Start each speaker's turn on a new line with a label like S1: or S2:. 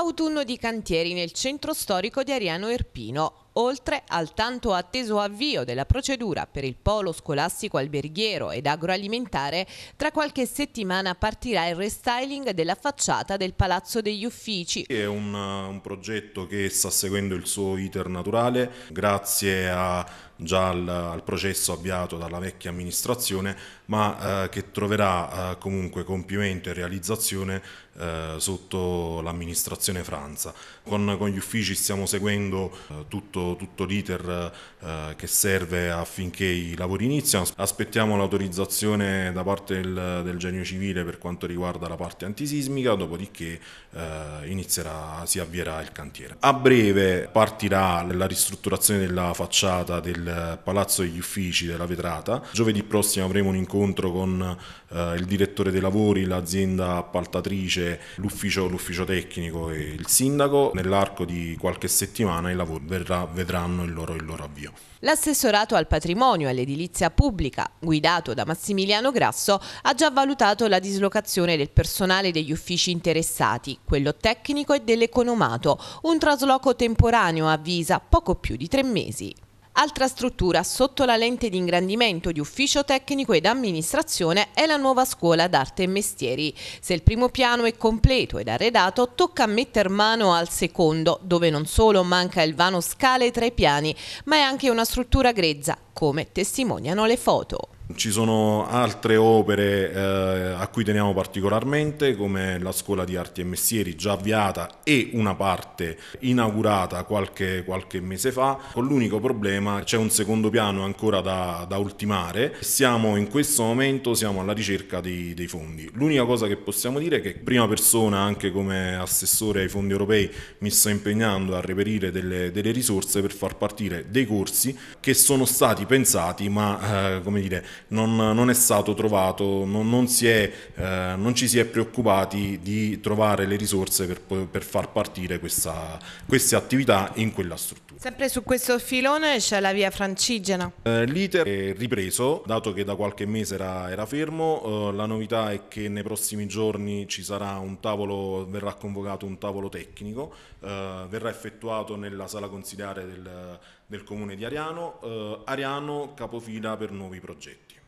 S1: Autunno di cantieri nel centro storico di Ariano Erpino. Oltre al tanto atteso avvio della procedura per il polo scolastico alberghiero ed agroalimentare, tra qualche settimana partirà il restyling della facciata del Palazzo degli Uffici.
S2: È un, un progetto che sta seguendo il suo iter naturale grazie a già al, al processo avviato dalla vecchia amministrazione, ma eh, che troverà eh, comunque compimento e realizzazione eh, sotto l'amministrazione Franza. Con, con, gli uffici stiamo seguendo eh, tutto, tutto l'iter eh, che serve affinché i lavori iniziano. Aspettiamo l'autorizzazione da parte del, del, genio civile per quanto riguarda la parte antisismica, dopodiché eh, inizierà, si avvierà il cantiere. A breve partirà la ristrutturazione della facciata del Palazzo degli Uffici della Vetrata. Giovedì prossimo avremo un incontro con eh, il direttore dei lavori, l'azienda appaltatrice, l'ufficio, l'ufficio tecnico e il sindaco. Nell'arco di qualche settimana i lavori verrà, vedranno il loro, il loro avvio.
S1: L'assessorato al patrimonio e all'edilizia pubblica, guidato da Massimiliano Grasso, ha già valutato la dislocazione del personale degli uffici interessati, quello tecnico e dell'economato, un trasloco temporaneo a Visa, poco più di tre mesi. Altra struttura sotto la lente di ingrandimento di ufficio tecnico ed amministrazione è la nuova scuola d'arte e mestieri. Se il primo piano è completo ed arredato, tocca metter mano al secondo, dove non solo manca il vano scale tra i piani, ma è anche una struttura grezza, come testimoniano le foto.
S2: Ci sono altre opere eh, a cui teniamo particolarmente come la scuola di arti e mestieri già avviata e una parte inaugurata qualche, qualche mese fa, con l'unico problema c'è un secondo piano ancora da, da ultimare. Siamo in questo momento siamo alla ricerca di, dei fondi. L'unica cosa che possiamo dire è che prima persona anche come assessore ai fondi europei mi sto impegnando a reperire delle, delle risorse per far partire dei corsi che sono stati pensati ma eh, come dire non, non è stato trovato, non, non, è, eh, non, ci si è preoccupati di trovare le risorse per, per far partire questa, queste attività in quella struttura.
S1: Sempre su questo filone c'è la via Francigena.
S2: Eh, l'iter è ripreso, dato che da qualche mese era, era fermo, eh, la novità è che nei prossimi giorni ci sarà un tavolo, verrà convocato un tavolo tecnico, eh, verrà effettuato nella sala consigliare del, del comune di Ariano, eh, Ariano capofila per nuovi progetti.